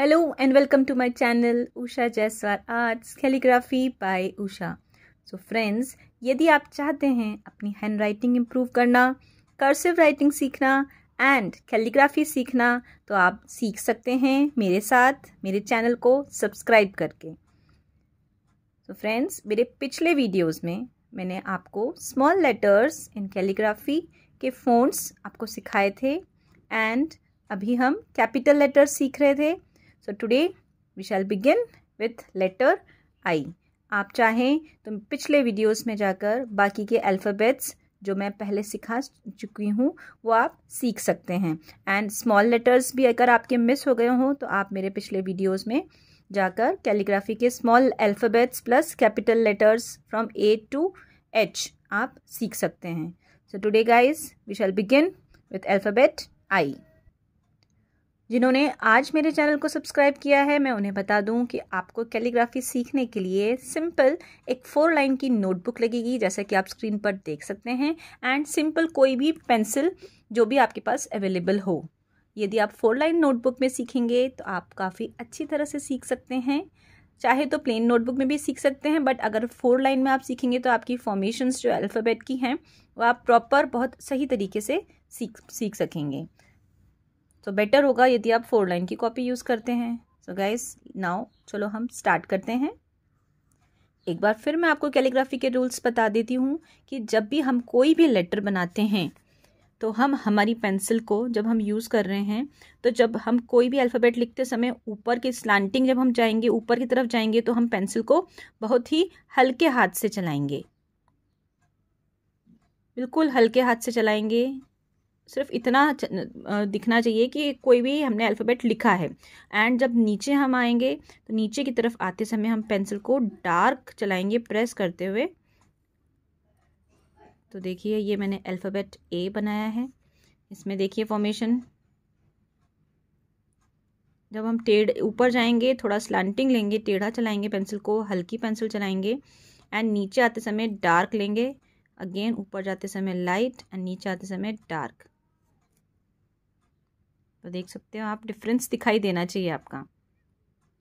Hello and welcome to my channel Usha Jaiswal arts calligraphy by Usha so friends यदि आप चाहते हैं अपनी हैंड राइटिंग इम्प्रूव करना कर्सिव राइटिंग सीखना एंड कैलीग्राफी सीखना तो आप सीख सकते हैं मेरे साथ मेरे चैनल को सब्सक्राइब करके तो so फ्रेंड्स मेरे पिछले वीडियोस में मैंने आपको स्मॉल लेटर्स इन कैलीग्राफी के फ़ोन्स आपको सिखाए थे एंड अभी हम कैपिटल लेटर्स सीख रहे थे so today we shall begin with letter I आप चाहें तो पिछले वीडियोस में जाकर बाकी के अल्फ़ाबेट्स जो मैं पहले सिखा चुकी हूँ वो आप सीख सकते हैं एंड स्मॉल लेटर्स भी अगर आपके मिस हो गए हों तो आप मेरे पिछले वीडियोस में जाकर कैलीग्राफी के small alphabets plus capital letters from A to H आप सीख सकते हैं so today guys we shall begin with alphabet I जिन्होंने आज मेरे चैनल को सब्सक्राइब किया है मैं उन्हें बता दूं कि आपको कैलीग्राफी सीखने के लिए सिंपल एक फोर लाइन की नोटबुक लगेगी जैसा कि आप स्क्रीन पर देख सकते हैं एंड सिंपल कोई भी पेंसिल जो भी आपके पास अवेलेबल हो यदि आप फोर लाइन नोटबुक में सीखेंगे तो आप काफ़ी अच्छी तरह से सीख सकते हैं चाहे तो प्लेन नोटबुक में भी सीख सकते हैं बट अगर फोर लाइन में आप सीखेंगे तो आपकी फॉर्मेशंस जो अल्फ़ाबेट की हैं वो आप प्रॉपर बहुत सही तरीके से सीख सीख सकेंगे तो बेटर होगा यदि आप फोर लाइन की कॉपी यूज़ करते हैं सो गाइस नाउ चलो हम स्टार्ट करते हैं एक बार फिर मैं आपको कैलीग्राफी के रूल्स बता देती हूँ कि जब भी हम कोई भी लेटर बनाते हैं तो हम हमारी पेंसिल को जब हम यूज़ कर रहे हैं तो जब हम कोई भी अल्फ़ाबेट लिखते समय ऊपर की स्लांटिंग जब हम जाएंगे ऊपर की तरफ जाएंगे तो हम पेंसिल को बहुत ही हल्के हाथ से चलाएंगे बिल्कुल हल्के हाथ से चलाएंगे सिर्फ इतना दिखना चाहिए कि कोई भी हमने अल्फ़ाबेट लिखा है एंड जब नीचे हम आएंगे तो नीचे की तरफ आते समय हम पेंसिल को डार्क चलाएंगे प्रेस करते हुए तो देखिए ये मैंने अल्फ़ाबेट ए बनाया है इसमें देखिए फॉर्मेशन जब हम टेढ़ ऊपर जाएंगे थोड़ा स्लांटिंग लेंगे टेढ़ा चलाएंगे पेंसिल को हल्की पेंसिल चलाएंगे एंड नीचे आते समय डार्क लेंगे अगेन ऊपर जाते समय लाइट एंड नीचे आते समय डार्क तो देख सकते हो आप डिफरेंस दिखाई देना चाहिए आपका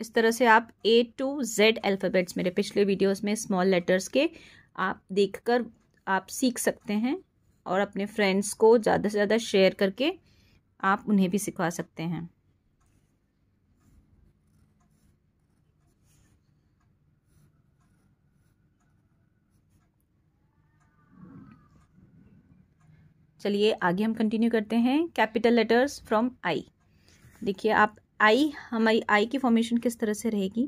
इस तरह से आप ए टू जेड अल्फ़ाबेट्स मेरे पिछले वीडियोस में स्मॉल लेटर्स के आप देखकर आप सीख सकते हैं और अपने फ्रेंड्स को ज़्यादा से ज़्यादा शेयर करके आप उन्हें भी सिखा सकते हैं चलिए आगे हम कंटिन्यू करते हैं कैपिटल लेटर्स फ्रॉम आई देखिए आप आई हमारी आई की फॉर्मेशन किस तरह से रहेगी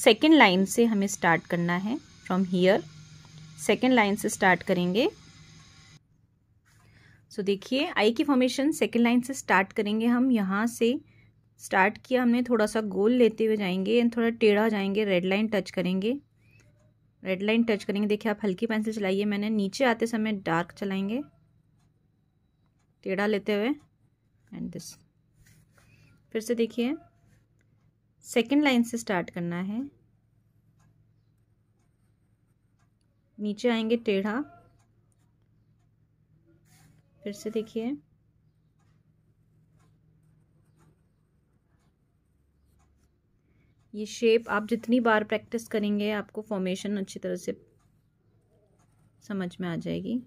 सेकेंड लाइन से हमें स्टार्ट करना है फ्रॉम हीयर सेकेंड लाइन से स्टार्ट करेंगे सो so, देखिए आई की फॉर्मेशन सेकेंड लाइन से स्टार्ट करेंगे हम यहाँ से स्टार्ट किया हमने थोड़ा सा गोल लेते हुए जाएंगे एंड थोड़ा टेढ़ा जाएंगे रेड लाइन टच करेंगे रेड लाइन टच करेंगे देखिए आप हल्की पेंसिल चलाइए मैंने नीचे आते समय डार्क चलाएंगे टेढ़ा लेते हुए एंड दिस फिर से देखिए सेकेंड लाइन से स्टार्ट करना है नीचे आएंगे टेढ़ा फिर से देखिए ये शेप आप जितनी बार प्रैक्टिस करेंगे आपको फॉर्मेशन अच्छी तरह से समझ में आ जाएगी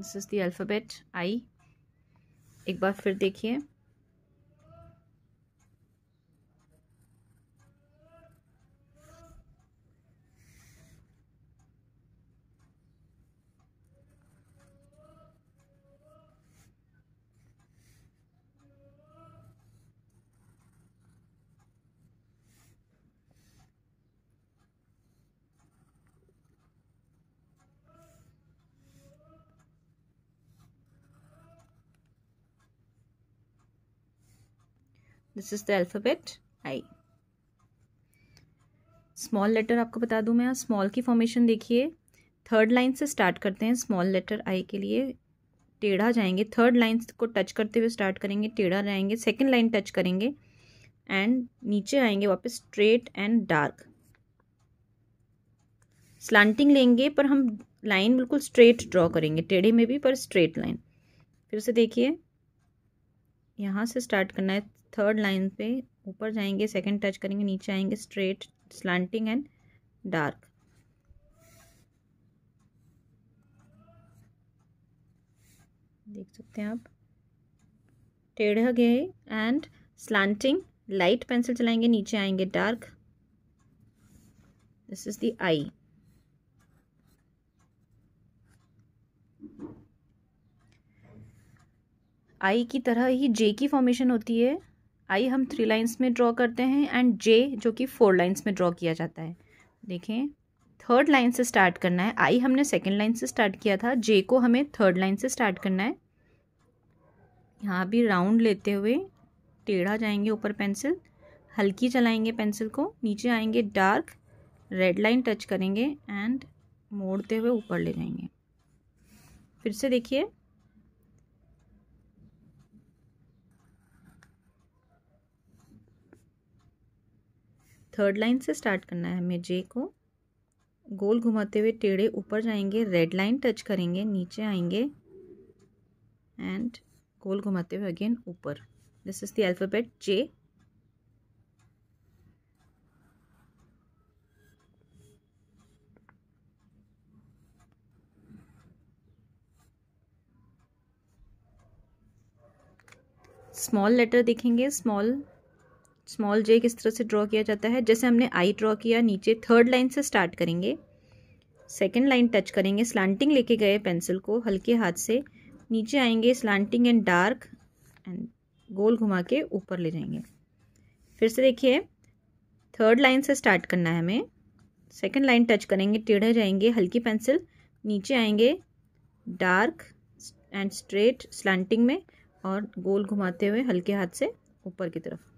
this is the alphabet I एक बार फिर देखिए this is the alphabet I small letter आपको बता दूं मैं स्मॉल की फॉर्मेशन देखिए थर्ड लाइन से स्टार्ट करते हैं स्मॉल लेटर आई के लिए टेढ़ा जाएंगे थर्ड लाइन को टच करते हुए स्टार्ट करेंगे टेढ़ा जाएंगे सेकेंड लाइन टच करेंगे एंड नीचे आएंगे वापस स्ट्रेट एंड डार्क स्लांटिंग लेंगे पर हम लाइन बिल्कुल स्ट्रेट ड्रॉ करेंगे टेढ़े में भी पर स्ट्रेट लाइन फिर से देखिए यहाँ से स्टार्ट करना है थर्ड लाइन पे ऊपर जाएंगे सेकंड टच करेंगे नीचे आएंगे स्ट्रेट स्लांटिंग एंड डार्क देख सकते हैं आप टेढ़ गए एंड स्लांटिंग लाइट पेंसिल चलाएंगे नीचे आएंगे dark this is the I I की तरह ही जे की फॉर्मेशन होती है आई हम थ्री लाइंस में ड्रॉ करते हैं एंड जे जो कि फोर लाइंस में ड्रॉ किया जाता है देखें थर्ड लाइन से स्टार्ट करना है आई हमने सेकेंड लाइन से स्टार्ट किया था जे को हमें थर्ड लाइन से स्टार्ट करना है यहाँ भी राउंड लेते हुए टेढ़ा जाएंगे ऊपर पेंसिल हल्की चलाएंगे पेंसिल को नीचे आएंगे डार्क रेड लाइन टच करेंगे एंड मोड़ते हुए ऊपर ले जाएंगे फिर से देखिए थर्ड लाइन से स्टार्ट करना है हमें जे को गोल घुमाते हुए टेढ़े ऊपर जाएंगे रेड लाइन टच करेंगे नीचे आएंगे एंड गोल घुमाते हुए अगेन ऊपर this is the alphabet J small letter देखेंगे स्मॉल स्मॉल जे किस तरह से ड्रॉ किया जाता है जैसे हमने आई ड्रॉ किया नीचे थर्ड लाइन से स्टार्ट करेंगे सेकेंड लाइन टच करेंगे स्लांटिंग लेके गए पेंसिल को हल्के हाथ से नीचे आएंगे स्लांटिंग एंड डार्क एंड गोल घुमा के ऊपर ले जाएंगे फिर से देखिए थर्ड लाइन से स्टार्ट करना है हमें सेकेंड लाइन टच करेंगे टेढ़े जाएंगे हल्की पेंसिल नीचे आएंगे डार्क एंड स्ट्रेट स्लांटिंग में और गोल घुमाते हुए हल्के हाथ से ऊपर की तरफ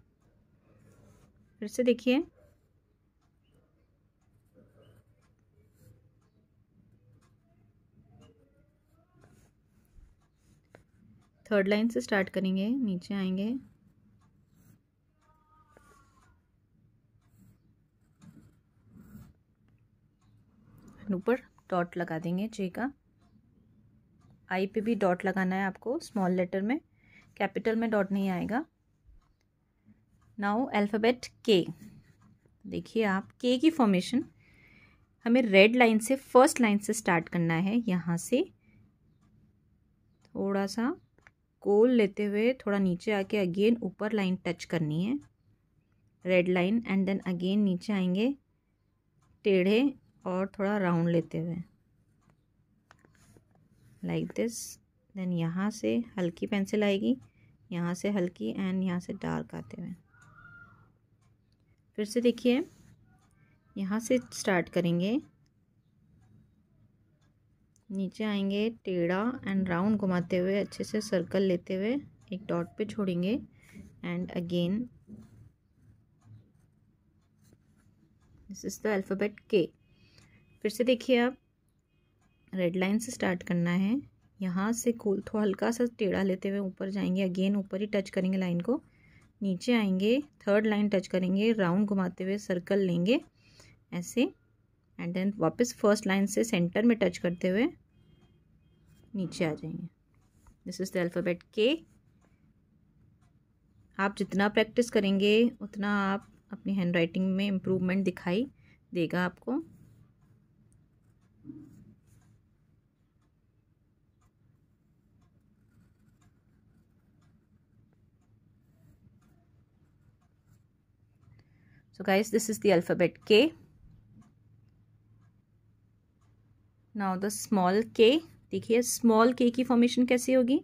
फिर से देखिए थर्ड लाइन से स्टार्ट करेंगे नीचे आएंगे ऊपर डॉट लगा देंगे जे का आई पे भी डॉट लगाना है आपको स्मॉल लेटर में कैपिटल में डॉट नहीं आएगा नाउ अल्फ़ाबेट के देखिए आप के की फॉर्मेशन हमें रेड लाइन से फर्स्ट लाइन से स्टार्ट करना है यहाँ से थोड़ा सा कोल लेते हुए थोड़ा नीचे आके अगेन ऊपर लाइन टच करनी है red line and then again नीचे आएंगे टेढ़े और थोड़ा राउंड लेते हुए लाइक दिस देन यहाँ से हल्की पेंसिल आएगी यहाँ से हल्की एंड यहाँ से डार्क आते हुए फिर से देखिए यहाँ से स्टार्ट करेंगे नीचे आएंगे टेढ़ा एंड राउंड घुमाते हुए अच्छे से सर्कल लेते हुए एक डॉट पे छोड़ेंगे and again this is the alphabet K फिर से देखिए आप रेड लाइन से स्टार्ट करना है यहाँ से कूल थोड़ा हल्का सा टेढ़ा लेते हुए ऊपर जाएंगे अगेन ऊपर ही टच करेंगे लाइन को नीचे आएंगे थर्ड लाइन टच करेंगे राउंड घुमाते हुए सर्कल लेंगे ऐसे एंड देन वापस फर्स्ट लाइन से सेंटर में टच करते हुए नीचे आ जाएंगे दिस इज़ द अल्फ़ाबेट के आप जितना प्रैक्टिस करेंगे उतना आप अपनी हैंड राइटिंग में इम्प्रूवमेंट दिखाई देगा आपको So guys, this is the alphabet K. Now the small K देखिए स्मॉल के की फॉर्मेशन कैसी होगी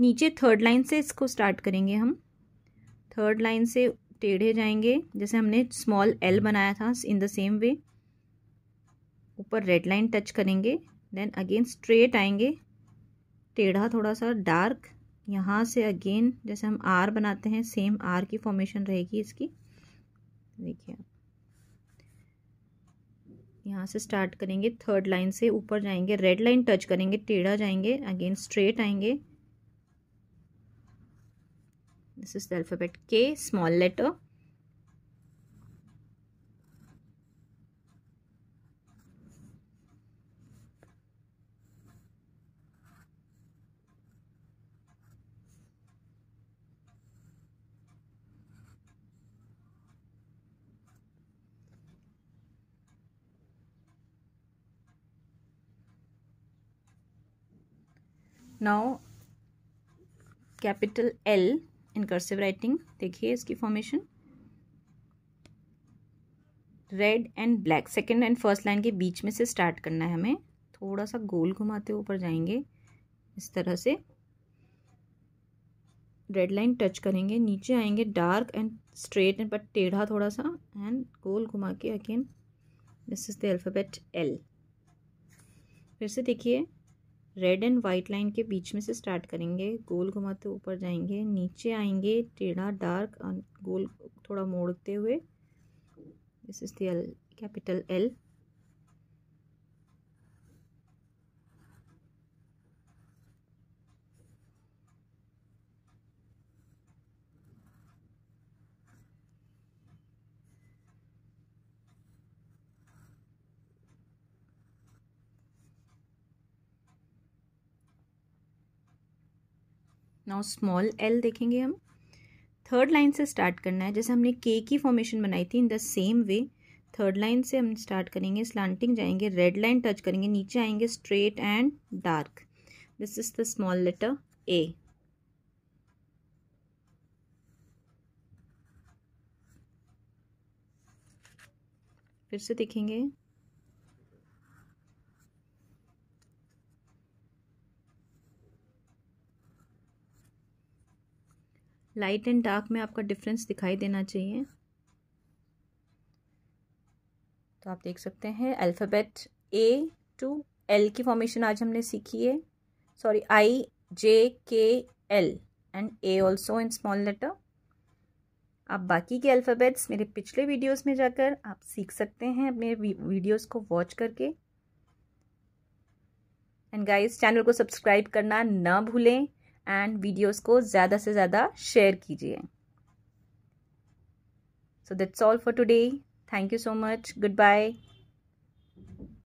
नीचे थर्ड लाइन से इसको स्टार्ट करेंगे हम थर्ड लाइन से टेढ़े जाएंगे जैसे हमने स्मॉल एल बनाया था इन द सेम वे ऊपर रेड लाइन टच करेंगे देन अगेन स्ट्रेट आएंगे टेढ़ा थोड़ा सा डार्क यहाँ से अगेन जैसे हम आर बनाते हैं सेम आर की फॉर्मेशन रहेगी इसकी देखिए आप यहाँ से स्टार्ट करेंगे थर्ड लाइन से ऊपर जाएंगे रेड लाइन टच करेंगे टेढ़ा जाएंगे अगेन स्ट्रेट आएंगे दिस इज द अल्फ़ाबेट के small letter now capital L in cursive writing देखिए इसकी formation red and black second and first line के बीच में से स्टार्ट करना है हमें थोड़ा सा गोल घुमाते ऊपर जाएंगे इस तरह से रेड लाइन टच करेंगे नीचे आएंगे dark and straight and but टेढ़ा थोड़ा सा एंड गोल घुमा के again this is the alphabet L फिर से देखिए रेड एंड वाइट लाइन के बीच में से स्टार्ट करेंगे गोल घुमाते ऊपर जाएंगे नीचे आएंगे टेढ़ा डार्क गोल थोड़ा मोड़ते हुए this is capital capital L now small L देखेंगे हम थर्ड लाइन से स्टार्ट करना है जैसे हमने के की फॉर्मेशन बनाई थी in the same way third line से हम स्टार्ट करेंगे स्लांटिंग जाएंगे रेड लाइन टच करेंगे नीचे आएंगे straight and dark this is the small letter A फिर से देखेंगे लाइट एंड डार्क में आपका डिफरेंस दिखाई देना चाहिए तो आप देख सकते हैं अल्फ़ाबेट ए टू एल की फॉर्मेशन आज हमने सीखी है sorry I J K L and A also in small letter आप बाकी के अल्फ़ाबेट्स मेरे पिछले वीडियोस में जाकर आप सीख सकते हैं अपने वीडियोस को वॉच करके एंड गाइस चैनल को सब्सक्राइब करना ना भूलें एंड वीडियोस को ज़्यादा से ज़्यादा शेयर कीजिए so that's all for today thank you so much good bye